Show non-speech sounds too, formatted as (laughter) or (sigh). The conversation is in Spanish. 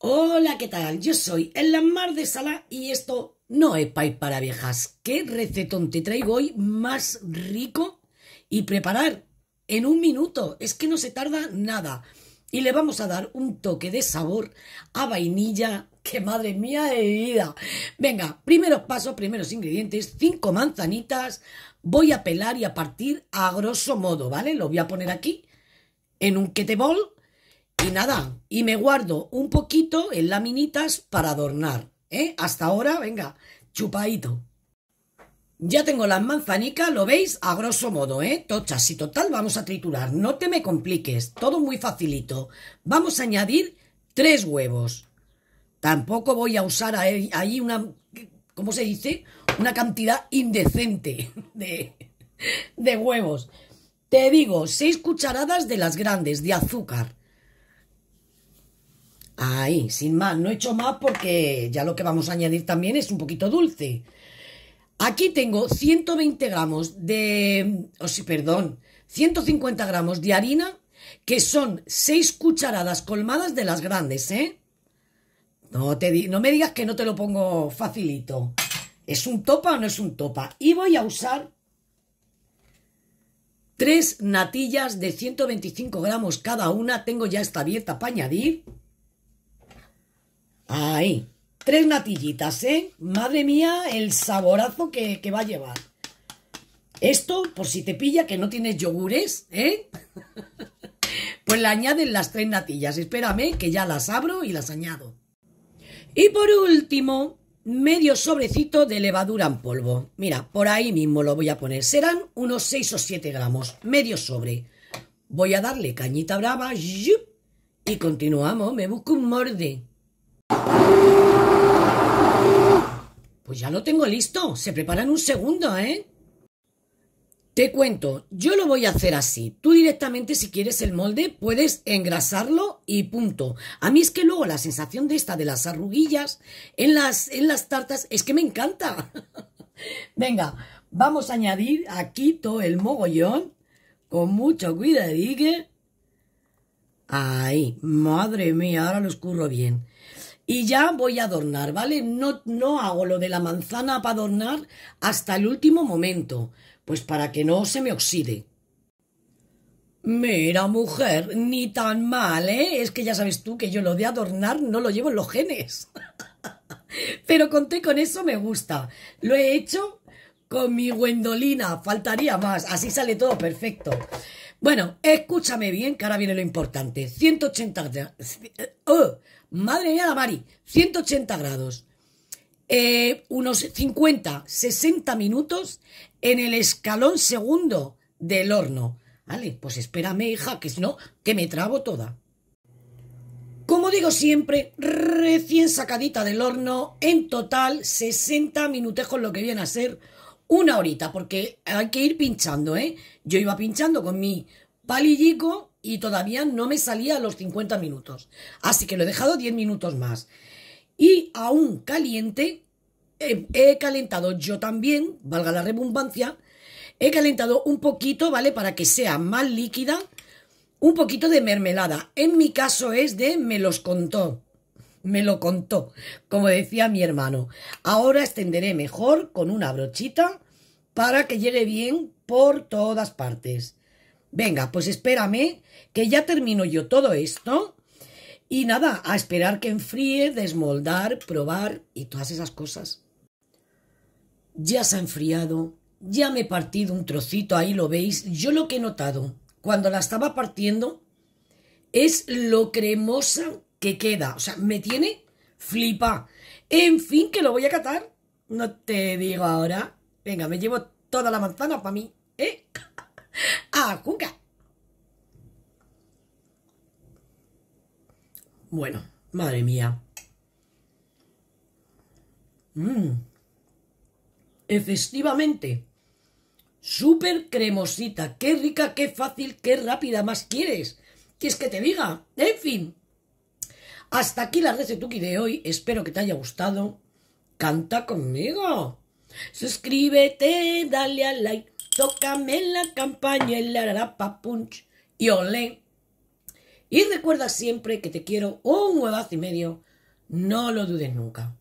Hola, ¿qué tal? Yo soy El Mar de Sala y esto no es país para viejas. ¿Qué recetón te traigo hoy más rico y preparar en un minuto? Es que no se tarda nada. Y le vamos a dar un toque de sabor a vainilla, ¡Qué madre mía de vida. Venga, primeros pasos, primeros ingredientes, cinco manzanitas. Voy a pelar y a partir a grosso modo, ¿vale? Lo voy a poner aquí en un ketebol y nada, y me guardo un poquito en laminitas para adornar. ¿eh? Hasta ahora, venga, chupadito. Ya tengo las manzanicas, lo veis, a grosso modo, ¿eh? Tochas y total vamos a triturar, no te me compliques, todo muy facilito. Vamos a añadir tres huevos. Tampoco voy a usar ahí una, ¿cómo se dice? Una cantidad indecente de, de huevos. Te digo, seis cucharadas de las grandes de azúcar. Ahí, sin más, no he hecho más porque ya lo que vamos a añadir también es un poquito dulce. Aquí tengo 120 gramos de... Oh, sí, perdón, 150 gramos de harina, que son 6 cucharadas colmadas de las grandes, ¿eh? No, te no me digas que no te lo pongo facilito. ¿Es un topa o no es un topa? Y voy a usar tres natillas de 125 gramos cada una. Tengo ya esta abierta para añadir. Ahí, tres natillitas, ¿eh? Madre mía, el saborazo que, va a llevar. Esto, por si te pilla que no tienes yogures, ¿eh? (laughs) pues le añaden las tres natillas. Espérame que ya las abro y las añado. Y por último, medio sobrecito de levadura en polvo. Mira, por ahí mismo lo voy a poner. Serán unos 6 o 7 gramos, medio sobre. Voy a darle cañita brava y continuamos. Me busco un morde. Pues ya lo tengo listo. Se prepara en un segundo, ¿eh? Te cuento, yo lo voy a hacer así. Tú directamente, si quieres el molde, puedes engrasarlo y punto. A mí es que luego la sensación de esta, de las arruguillas en las, en las tartas, es que me encanta. (laughs) Venga, vamos a añadir aquí todo el mogollón. Con mucho cuidadique. Ay madre mía, ahora lo escurro bien y ya voy a adornar, ¿vale? No, no hago lo de la manzana para adornar hasta el último momento, pues para que no se me oxide. Mira, mujer, ni tan mal, ¿eh? Es que ya sabes tú que yo lo de adornar no lo llevo en los genes. (laughs) Pero conté con eso, me gusta. Lo he hecho con mi guendolina. faltaría más, así sale todo perfecto. Bueno, escúchame bien, que ahora viene lo importante. 180 Madre mía, Mari, 180 grados. Eh, unos 50, 60 minutos en el escalón segundo del horno. Vale, pues espérame, hija, que si no, que me trabo toda. Como digo siempre, recién sacadita del horno, en total 60 minutejos, lo que viene a ser una horita, porque hay que ir pinchando, ¿eh? Yo iba pinchando con mi palillico y todavía no me salía a los 50 minutos. Así que lo he dejado 10 minutos más. Y aún caliente, eh, he, calentado yo también, valga la redundancia, he calentado un poquito, ¿vale? Para que sea más líquida, un poquito de mermelada. En mi caso es de me los contó. Me lo contó, como decía mi hermano. Ahora extenderé mejor con una brochita para que llegue bien por todas partes. Venga, pues espérame, que ya termino yo todo esto. Y nada, a esperar que enfríe, desmoldar, probar y todas esas cosas. Ya se ha enfriado, ya me he partido un trocito, ahí lo veis. Yo lo que he notado cuando la estaba partiendo es lo cremosa que queda. O sea, me tiene flipa. En fin, que lo voy a catar. No te digo ahora. Venga, me llevo toda la manzana para mí. ¿Eh? Ah, Bueno, madre mía. Mm. Efectivamente. Súper cremosita. Qué rica, qué fácil, qué rápida más quieres. ¿Quieres que te diga? En fin. Hasta aquí la recetuki de hoy. Espero que te haya gustado. Canta conmigo. Suscríbete, dale al like Tócame la campaña, la rapa punch y olé. Y recuerda siempre que te quiero un huevazo y medio. No lo dudes nunca.